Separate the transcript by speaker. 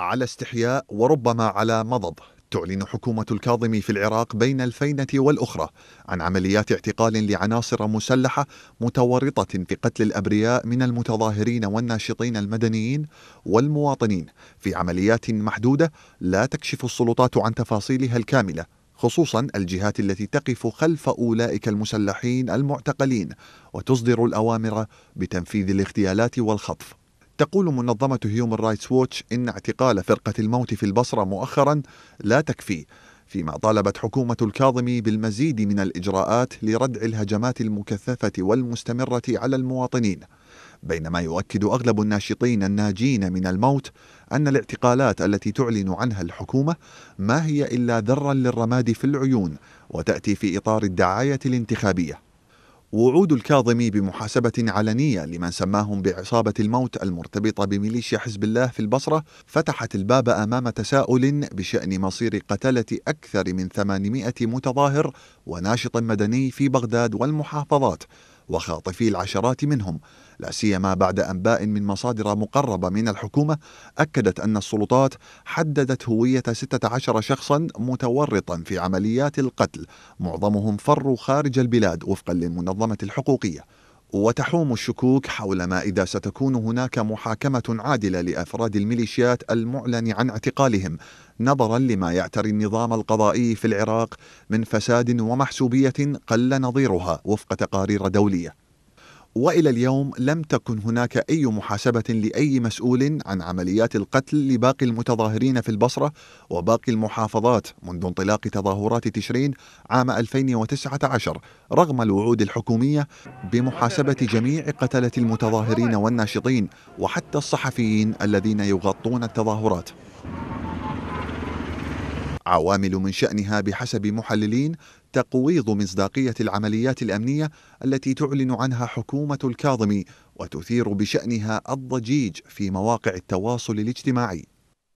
Speaker 1: على استحياء وربما على مضض تعلن حكومة الكاظم في العراق بين الفينة والأخرى عن عمليات اعتقال لعناصر مسلحة متورطة في قتل الأبرياء من المتظاهرين والناشطين المدنيين والمواطنين في عمليات محدودة لا تكشف السلطات عن تفاصيلها الكاملة خصوصا الجهات التي تقف خلف أولئك المسلحين المعتقلين وتصدر الأوامر بتنفيذ الاغتيالات والخطف تقول منظمة هيومن رايتس ووتش إن اعتقال فرقة الموت في البصرة مؤخرا لا تكفي فيما طالبت حكومة الكاظمي بالمزيد من الإجراءات لردع الهجمات المكثفة والمستمرة على المواطنين بينما يؤكد أغلب الناشطين الناجين من الموت أن الاعتقالات التي تعلن عنها الحكومة ما هي إلا ذرا للرماد في العيون وتأتي في إطار الدعاية الانتخابية وعود الكاظمي بمحاسبة علنية لمن سماهم بعصابة الموت المرتبطة بميليشيا حزب الله في البصرة فتحت الباب أمام تساؤل بشأن مصير قتلة أكثر من 800 متظاهر وناشط مدني في بغداد والمحافظات وخاطفي العشرات منهم لا سيما بعد انباء من مصادر مقربه من الحكومه اكدت ان السلطات حددت هويه 16 شخصا متورطا في عمليات القتل معظمهم فروا خارج البلاد وفقا للمنظمه الحقوقيه وتحوم الشكوك حول ما إذا ستكون هناك محاكمة عادلة لأفراد الميليشيات المعلن عن اعتقالهم نظرا لما يعتري النظام القضائي في العراق من فساد ومحسوبية قل نظيرها وفق تقارير دولية والى اليوم لم تكن هناك اي محاسبه لاي مسؤول عن عمليات القتل لباقي المتظاهرين في البصره وباقي المحافظات منذ انطلاق تظاهرات تشرين عام 2019 رغم الوعود الحكوميه بمحاسبه جميع قتله المتظاهرين والناشطين وحتى الصحفيين الذين يغطون التظاهرات عوامل من شأنها بحسب محللين تقويض مصداقية العمليات الأمنية التي تعلن عنها حكومة الكاظمي وتثير بشأنها الضجيج في مواقع التواصل الاجتماعي